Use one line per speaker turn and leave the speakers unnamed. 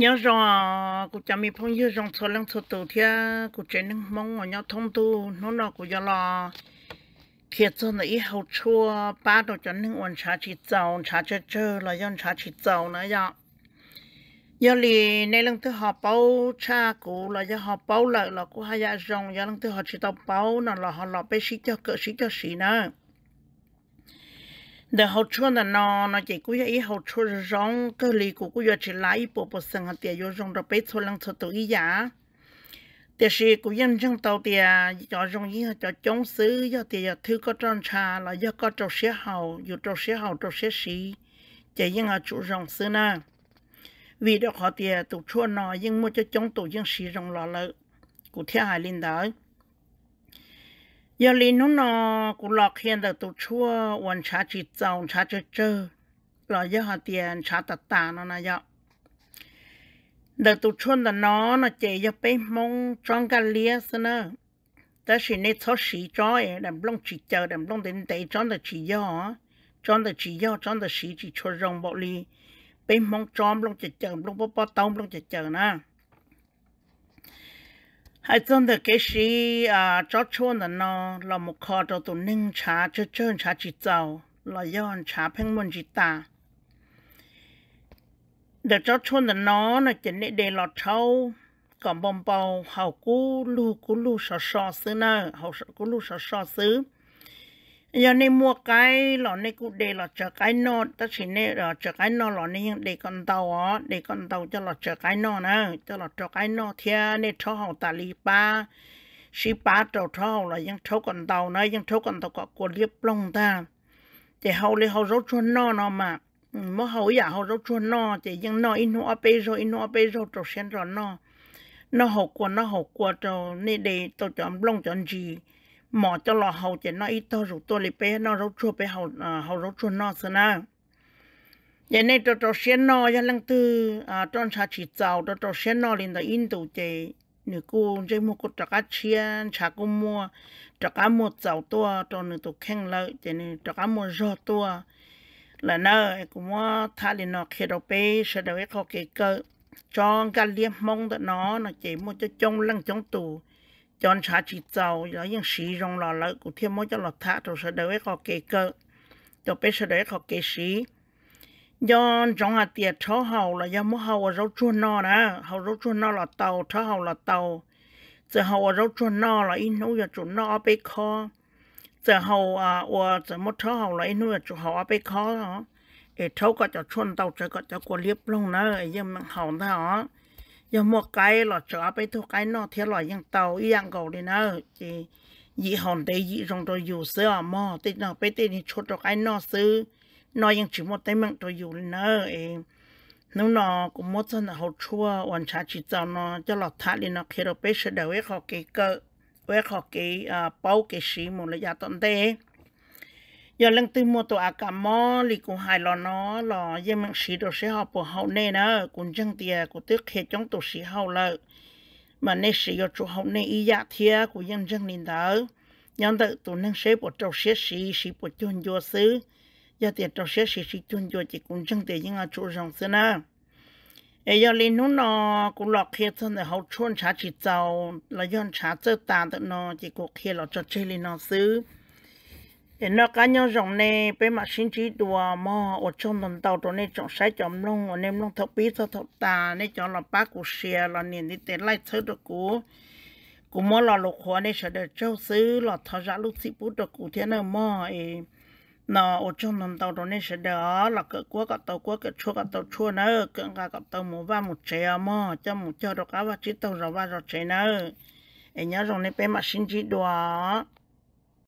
nhớ rằng cụ cha mi phong như rằng số lần số tù thì cụ chế nên mong mà nhớ thông tu nó nó cụ giờ là thiệt cho nó ít hậu chua ba đồ cho nên uống trà chỉ dầu trà chơi chơi là uống trà chỉ dầu nữa nhở giờ lì nay lần thứ họ bao cha cụ là giờ họ bao lại, là cụ hai giờ rằng giờ lần thứ họ chỉ tao bao là là họ là bé sĩ cho cỡ sĩ cho sĩ nữa để hậu chua là nó nó chỉ cú ý hậu chua rong cái lì của cú giờ chỉ lái bộ bộ sừng hạt tiền vô rong rồi bế thôi lăng thôi tụi giả thì sự cú dân trong tàu thì cho rong ý cho chống xứ do thì giờ thứ có tròn trà là do có trâu xé hậu dù trâu xé hậu trâu xé xí chỉ dân ở chủ rong xứ na vì đó họ thì tụi chua nó nhưng mua cho chống tụi dân xí rong lò lợ cụ theo hai linh đó ยาลีนุนอกูหลอกเฮียนแต่ตุชั่ววันชาจิตเจ้าชาเจเจอล่อยาหาเตียนชาตัดตานอนายาแต่ตุชั่วแต่น้อนะเจยาไปมงจองกันเลียสเนอ แต่สิเนทศีจอยดำลงจีเจอดำลงเดินเตะจ้อนแต่จีย่อจ้อนแต่จีย่อจ้อนแต่สีจีชดรองบอกลีไปมองจอมลงจีเจอลงปอปอเต้าลงจีเจอนะ hai tuần được cái gì à cho chôn nó nó là một kho cho tụ ninh trà chứ chơn trà chỉ giàu là do trà phanh môn chỉ ta để cho chôn là nó là chỉ để để lọt trâu còn bông bao hậu cú lu cú lu sò sò xứ nè hậu cú lu sò sò xứ giờ này mua cái lọ này cũng để lọ chở cái nọ ta chỉ này lọ chở cái nọ lọ này để con tàu á để con tàu cho lọ chở cái nọ nè cho lọ chở cái nọ thia này cho họ ta lì ba sĩ ba trâu cho họ là những cho con tàu này những cho con tàu có của liếp lông ta để hậu lấy hậu rốt chuồn nọ nọ mà ừ, mỗi hậu giả à, hậu rốt chuồn nọ thì những nọ in hoa bê rồi in hoa bê rồi trâu sen rồi nọ nó hậu của nó hậu của trâu này để tàu chọn lông chọn gì mỏ cho lò hầu chỉ nó ít thôi rủ tôi lì bé nó rốt chua bé hầu hầu rốt chua nó xưa na vậy nên cho cho xén nó cho lăng tư à trong xã chỉ giàu cho cho xén nó lên tới in đầu chế nửa cô chế mua cô trả cá chiên trả cô mua trả cá mua giàu tua cho nửa tụ khen lợi chế nửa trả cá mua rau tua là nơ cũng mua thà lên nó khi đầu bé sẽ đầu ấy khó cái cơ cho cái liêm mong đó nó nó chỉ mua cho trông lăng trông tù จนชาจีเจ้าแล้วยังสีรองหล่อเลยกูเทียมมวจะหลอดท่าตัวเสด็จไ้ขอเกย์เกตัวเป็นเสด็จขอเกย์สีย้อนจังอาเตียท้อเฮาละยามวเฮาเราชวนนอนะ เฮาเราชวนนอหลอดเตาท้อเฮาหลอดเตาจะเฮาเราชวนนอละอินนู้อย่าจุนนอเอาไปคอจะเฮาอ่ะว่าจะมัดท้อเฮาละอินนู้อยจุนเฮาเอาไปคอเหรอเอ๋เท้าก็จะชวนเตาจะก็จะกวนเลี้ยบลงนะไอ้ยังเฮาเนาะยังหมกไกลหลอดเจอไปทุกไกลนอเทียหลอดยังเตาอียังเก่าเลยนะจียี่หอนได้ยี่รรงตัวอยู่เสื้อหม้อติดนอไปติดนชุดตัวไกลนอซื้อนอยังฉิมดได้เมืองตัวอยู่เลยนะเองน้องนอกุมดสนะเขาชั่ววันชาจิตจอนอจะหลอดทัเลยนะเคโราไปเสดวิคขอเกเกเวขอเกอ่าเป้าเกชีมุระยะตอนเต้ giờ lần tư mua tổ ác cảm mò lì cũng hài lò nó lò giờ mình xí đồ sẽ học bộ hậu nè nè cũng chẳng tiề của tức hết chống tổ xí hậu lợ mà nè xí giờ chủ hậu nè y dạ thiê của dân chẳng nên đỡ nhân tự tổ năng xế bộ trâu xế xí xí bộ chôn vô xứ giờ tiề trâu xế xí xí chôn vô chỉ cũng chẳng tiề những chủ rồng xứ nè ấy giờ lên nó nò cũng lọt hết thân để hậu chôn trả chỉ giàu là dân trả chơi tàn tự nó chỉ cuộc kia lọ cho chơi lên nò xứ nó cá nhau dòng này bé mà xin trí đùa mò ở trong đồng tàu đồ này chọn sai chọn lông ở nem lông thọc bí thọc thọc tà này chọn là bác của xe là niệm đi tên lại thứ được cũ cũ mò là lục hóa này sẽ được châu xứ là thọ ra lúc xí bút được cụ thế nào mò ấy nó ở trong đồng tàu đồ này sẽ đó là cỡ quá cả tàu quá cỡ chua cả tàu chua nữa cỡ cả cả tàu một ba một chè mò cho một cho được cá và chỉ tàu rồi ba rồi chè nữa ấy nhớ dòng này bé mà xin trí đùa